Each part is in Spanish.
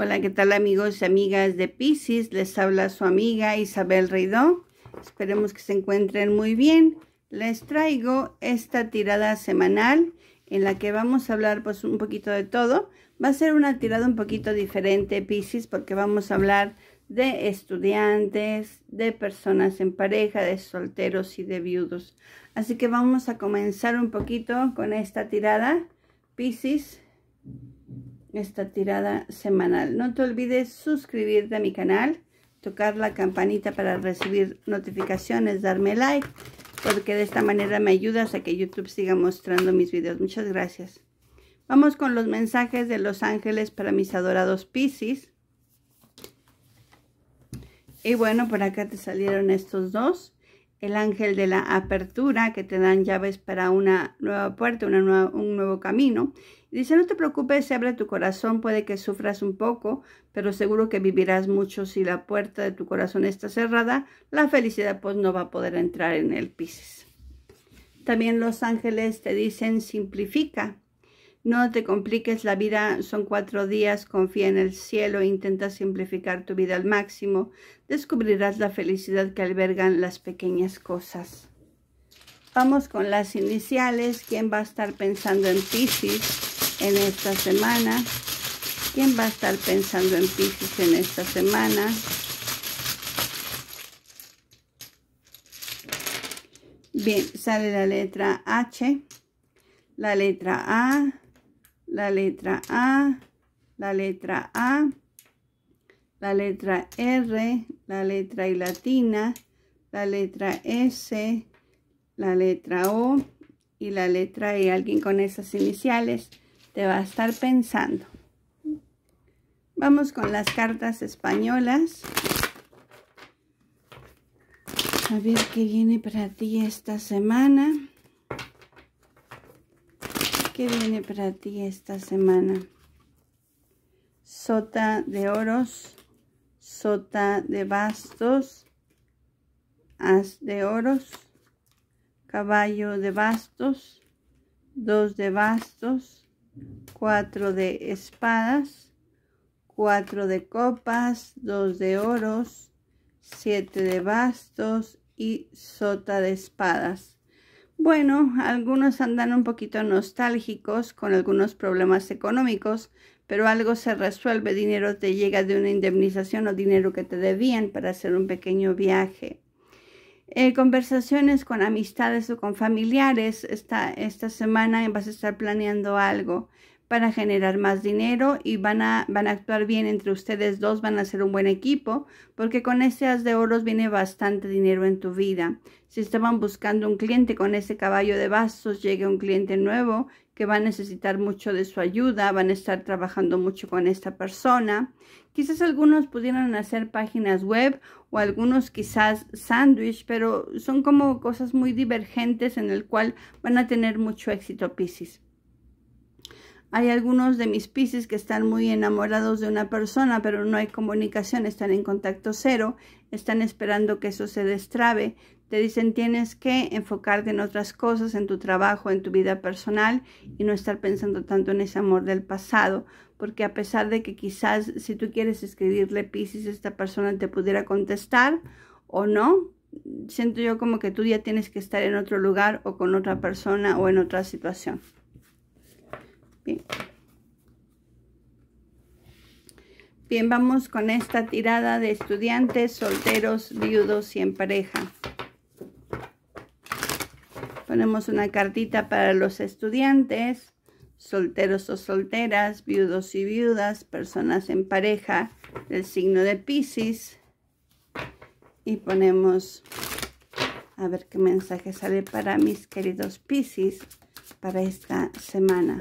Hola, ¿qué tal amigos y amigas de Pisces? Les habla su amiga Isabel Reidó. Esperemos que se encuentren muy bien. Les traigo esta tirada semanal en la que vamos a hablar pues un poquito de todo. Va a ser una tirada un poquito diferente Pisces porque vamos a hablar de estudiantes, de personas en pareja, de solteros y de viudos. Así que vamos a comenzar un poquito con esta tirada Pisces esta tirada semanal. No te olvides suscribirte a mi canal, tocar la campanita para recibir notificaciones, darme like, porque de esta manera me ayudas a que YouTube siga mostrando mis videos. Muchas gracias. Vamos con los mensajes de los ángeles para mis adorados Pisces. Y bueno, por acá te salieron estos dos el ángel de la apertura, que te dan llaves para una nueva puerta, una nueva, un nuevo camino. dice, no te preocupes, se abre tu corazón, puede que sufras un poco, pero seguro que vivirás mucho si la puerta de tu corazón está cerrada, la felicidad pues no va a poder entrar en el Pisces. También los ángeles te dicen, simplifica, no te compliques la vida, son cuatro días, confía en el cielo, intenta simplificar tu vida al máximo, descubrirás la felicidad que albergan las pequeñas cosas. Vamos con las iniciales, ¿quién va a estar pensando en Pisces en esta semana? ¿Quién va a estar pensando en Pisces en esta semana? Bien, sale la letra H, la letra A, la letra A, la letra A, la letra R, la letra I latina, la letra S, la letra O y la letra E. Alguien con esas iniciales te va a estar pensando. Vamos con las cartas españolas. A ver qué viene para ti esta semana. ¿Qué viene para ti esta semana? Sota de oros, sota de bastos, as de oros, caballo de bastos, dos de bastos, cuatro de espadas, cuatro de copas, dos de oros, siete de bastos y sota de espadas. Bueno, algunos andan un poquito nostálgicos con algunos problemas económicos, pero algo se resuelve, dinero te llega de una indemnización o dinero que te debían para hacer un pequeño viaje. Eh, conversaciones con amistades o con familiares, esta, esta semana vas a estar planeando algo, para generar más dinero y van a, actuar bien entre ustedes dos, van a ser un buen equipo, porque con ese as de oros viene bastante dinero en tu vida. Si estaban buscando un cliente con ese caballo de vasos, llega un cliente nuevo que va a necesitar mucho de su ayuda, van a estar trabajando mucho con esta persona. Quizás algunos pudieran hacer páginas web o algunos quizás sándwich, pero son como cosas muy divergentes en el cual van a tener mucho éxito, Pisces. Hay algunos de mis Pisces que están muy enamorados de una persona, pero no hay comunicación, están en contacto cero, están esperando que eso se destrabe. Te dicen tienes que enfocarte en otras cosas, en tu trabajo, en tu vida personal y no estar pensando tanto en ese amor del pasado, porque a pesar de que quizás si tú quieres escribirle Pisces, esta persona te pudiera contestar o no, siento yo como que tú ya tienes que estar en otro lugar o con otra persona o en otra situación. Bien. vamos con esta tirada de estudiantes, solteros, viudos y en pareja. Ponemos una cartita para los estudiantes, solteros o solteras, viudos y viudas, personas en pareja el signo de Pisces. Y ponemos, a ver qué mensaje sale para mis queridos Pisces para esta semana.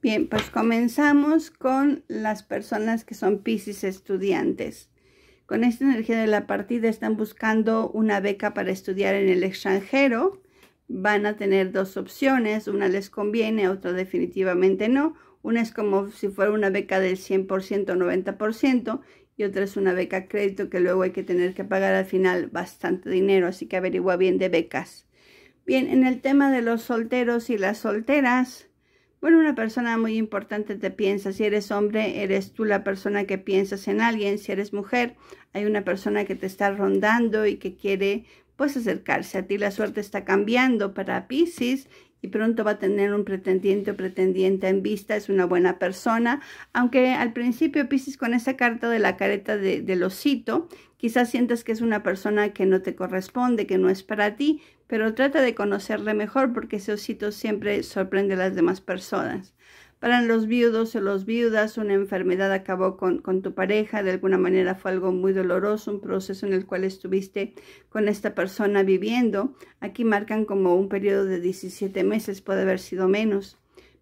Bien, pues comenzamos con las personas que son Pisces estudiantes. Con esta energía de la partida están buscando una beca para estudiar en el extranjero. Van a tener dos opciones, una les conviene, otra definitivamente no. Una es como si fuera una beca del 100% 90% y otra es una beca crédito que luego hay que tener que pagar al final bastante dinero, así que averigua bien de becas. Bien, en el tema de los solteros y las solteras, bueno, una persona muy importante te piensa. Si eres hombre, eres tú la persona que piensas en alguien. Si eres mujer, hay una persona que te está rondando y que quiere pues acercarse a ti. La suerte está cambiando para Pisces y pronto va a tener un pretendiente o pretendiente en vista. Es una buena persona. Aunque al principio Pisces con esa carta de la careta de, del osito Quizás sientas que es una persona que no te corresponde, que no es para ti, pero trata de conocerle mejor porque ese osito siempre sorprende a las demás personas. Para los viudos o las viudas, una enfermedad acabó con, tu pareja, de alguna manera fue algo muy doloroso, un proceso en el cual estuviste con esta persona viviendo. Aquí marcan como un periodo de 17 meses, puede haber sido menos.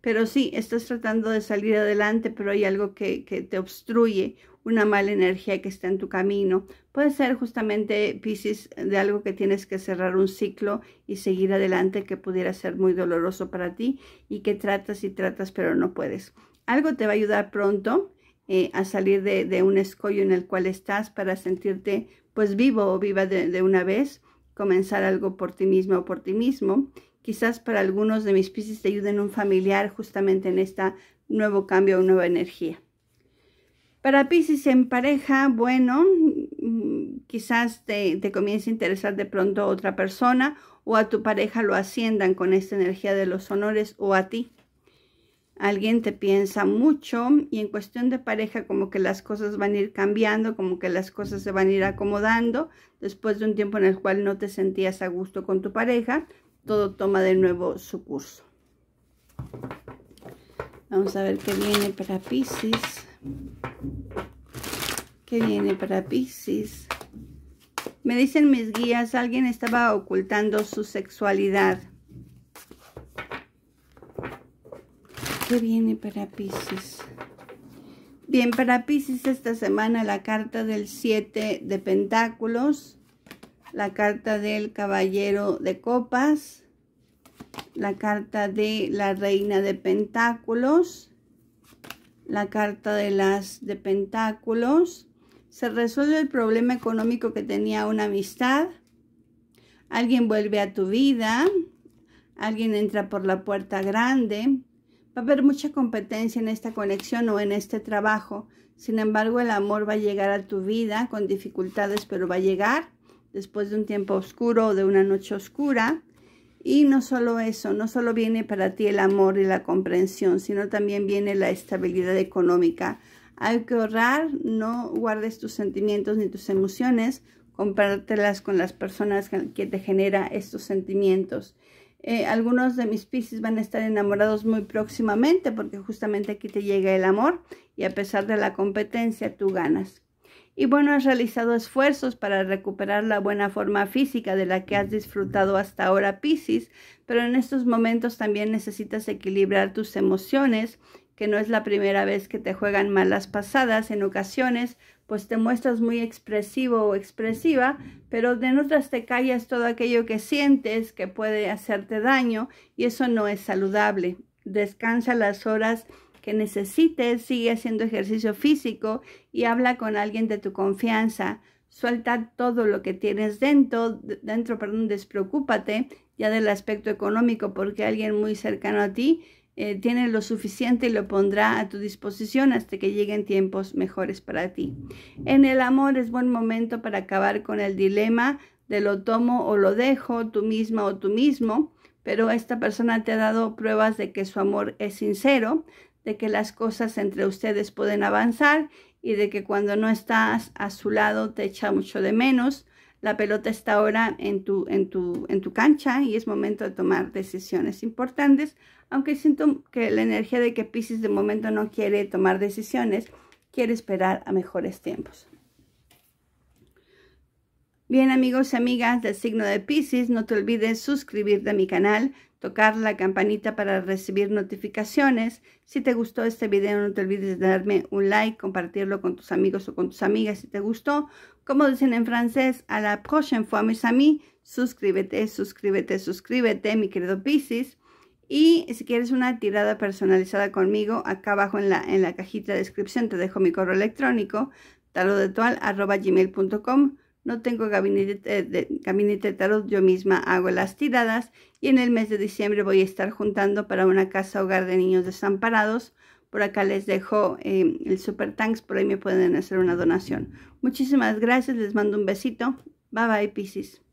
Pero sí, estás tratando de salir adelante, pero hay algo que, te obstruye, una mala energía que está en tu camino. Puede ser justamente, Pisces, de algo que tienes que cerrar un ciclo y seguir adelante que pudiera ser muy doloroso para ti y que tratas y tratas pero no puedes. Algo te va a ayudar pronto eh, a salir de, un escollo en el cual estás para sentirte pues vivo o viva de, una vez, comenzar algo por ti mismo o por ti mismo Quizás para algunos de mis Pisces te ayuden un familiar justamente en este nuevo cambio, o nueva energía. Para Pisces en pareja, bueno, mm, quizás te, te comience a interesar de pronto otra persona o a tu pareja lo asciendan con esta energía de los honores o a ti alguien te piensa mucho y en cuestión de pareja como que las cosas van a ir cambiando, como que las cosas se van a ir acomodando después de un tiempo en el cual no te sentías a gusto con tu pareja, todo toma de nuevo su curso. Vamos a ver qué viene para Pisces. ¿Qué viene para Pisces? Me dicen mis guías, alguien estaba ocultando su sexualidad. ¿Qué viene para Pisces? Bien, para Pisces esta semana la carta del 7 de Pentáculos la carta del caballero de copas, la carta de la reina de pentáculos, la carta de las de pentáculos, se resuelve el problema económico que tenía una amistad, alguien vuelve a tu vida, alguien entra por la puerta grande, va a haber mucha competencia en esta conexión o en este trabajo, sin embargo el amor va a llegar a tu vida con dificultades, pero va a llegar después de un tiempo oscuro o de una noche oscura. Y no solo eso, no solo viene para ti el amor y la comprensión, sino también viene la estabilidad económica. Hay que ahorrar, no guardes tus sentimientos ni tus emociones, compártelas con las personas que te genera estos sentimientos. Eh, algunos de mis Pisces van a estar enamorados muy próximamente porque justamente aquí te llega el amor y a pesar de la competencia tú ganas y bueno, has realizado esfuerzos para recuperar la buena forma física de la que has disfrutado hasta ahora, Pisces, pero en estos momentos también necesitas equilibrar tus emociones, que no es la primera vez que te juegan malas pasadas en ocasiones, pues te muestras muy expresivo o expresiva, pero de otras te callas todo aquello que sientes que puede hacerte daño y eso no es saludable. Descansa las horas que necesites, sigue haciendo ejercicio físico y habla con alguien de tu confianza. Suelta todo lo que tienes dentro, dentro, perdón, despreocúpate ya del aspecto económico porque alguien muy cercano a ti eh, tiene lo suficiente y lo pondrá a tu disposición hasta que lleguen tiempos mejores para ti. En el amor es buen momento para acabar con el dilema de lo tomo o lo dejo, tú misma o tú mismo, pero esta persona te ha dado pruebas de que su amor es sincero, de que las cosas entre ustedes pueden avanzar y de que cuando no estás a su lado te echa mucho de menos. La pelota está ahora en tu, en tu, en tu cancha y es momento de tomar decisiones importantes, aunque siento que la energía de que Pisces de momento no quiere tomar decisiones, quiere esperar a mejores tiempos. Bien amigos y amigas del signo de Pisces, no te olvides suscribirte a mi canal, tocar la campanita para recibir notificaciones. Si te gustó este video no te olvides de darme un like, compartirlo con tus amigos o con tus amigas si te gustó. Como dicen en francés, a la prochaine fois mis amis, suscríbete, suscríbete, suscríbete mi querido Pisces. Y si quieres una tirada personalizada conmigo, acá abajo en la, en la cajita de descripción te dejo mi correo electrónico, talodetual.gmail.com no tengo gabinete, eh, de, gabinete tarot, yo misma hago las tiradas y en el mes de diciembre voy a estar juntando para una casa hogar de niños desamparados. Por acá les dejo em, el Super Tanks, por ahí me pueden hacer una donación. Muchísimas gracias, les mando un besito. Bye bye, Pisces.